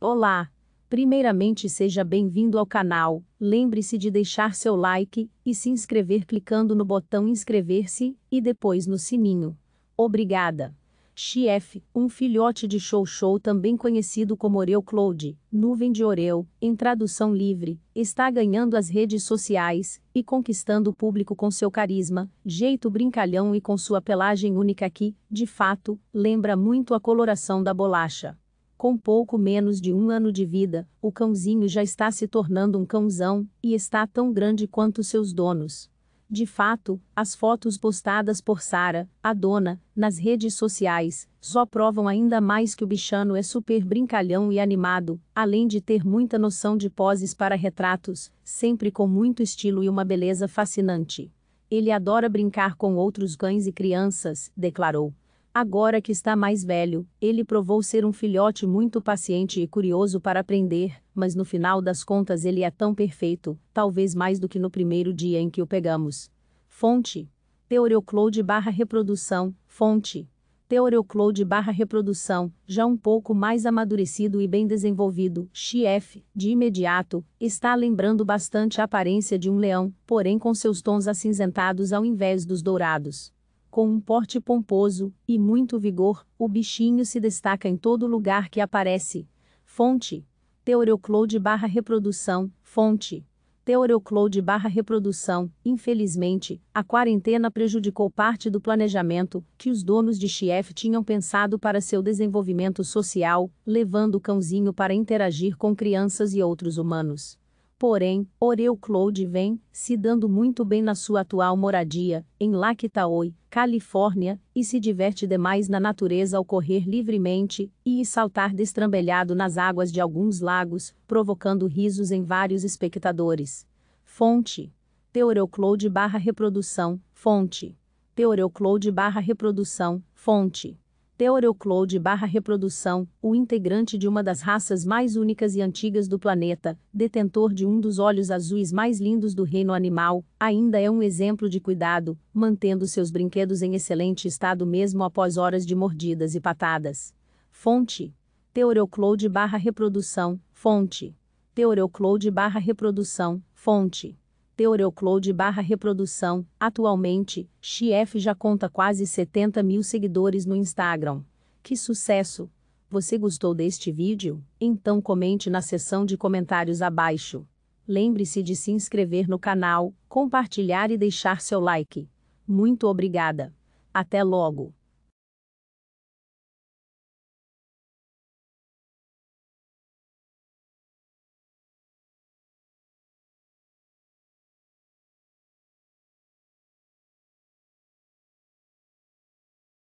Olá! Primeiramente seja bem-vindo ao canal, lembre-se de deixar seu like e se inscrever clicando no botão inscrever-se e depois no sininho. Obrigada! Chief, um filhote de Show-Show também conhecido como Oreo Cloud, nuvem de Oreo, em tradução livre, está ganhando as redes sociais e conquistando o público com seu carisma, jeito brincalhão e com sua pelagem única que, de fato, lembra muito a coloração da bolacha. Com pouco menos de um ano de vida, o cãozinho já está se tornando um cãozão e está tão grande quanto seus donos. De fato, as fotos postadas por Sara, a dona, nas redes sociais, só provam ainda mais que o bichano é super brincalhão e animado, além de ter muita noção de poses para retratos, sempre com muito estilo e uma beleza fascinante. Ele adora brincar com outros cães e crianças, declarou. Agora que está mais velho, ele provou ser um filhote muito paciente e curioso para aprender, mas no final das contas ele é tão perfeito, talvez mais do que no primeiro dia em que o pegamos. Fonte: Teoreocloud barra reprodução, fonte. Teoreocloud barra reprodução, já um pouco mais amadurecido e bem desenvolvido, XF, de imediato, está lembrando bastante a aparência de um leão, porém com seus tons acinzentados ao invés dos dourados. Com um porte pomposo e muito vigor, o bichinho se destaca em todo lugar que aparece. Fonte: Teoreucloud barra reprodução. Fonte: Teoreucloud barra reprodução. Infelizmente, a quarentena prejudicou parte do planejamento que os donos de Chief tinham pensado para seu desenvolvimento social, levando o cãozinho para interagir com crianças e outros humanos. Porém, Oreo Cloud vem se dando muito bem na sua atual moradia, em Lactaoi, Califórnia, e se diverte demais na natureza ao correr livremente e saltar destrambelhado nas águas de alguns lagos, provocando risos em vários espectadores. Fonte: Teoreocloud barra reprodução, fonte. Teoreocloud barra reprodução, fonte. Theodore barra reprodução, o integrante de uma das raças mais únicas e antigas do planeta, detentor de um dos olhos azuis mais lindos do reino animal, ainda é um exemplo de cuidado, mantendo seus brinquedos em excelente estado mesmo após horas de mordidas e patadas. Fonte. Theodore barra reprodução, fonte. Theodore barra reprodução, fonte. Teoreucloud barra reprodução. Atualmente, XF já conta quase 70 mil seguidores no Instagram. Que sucesso! Você gostou deste vídeo? Então comente na seção de comentários abaixo. Lembre-se de se inscrever no canal, compartilhar e deixar seu like. Muito obrigada. Até logo!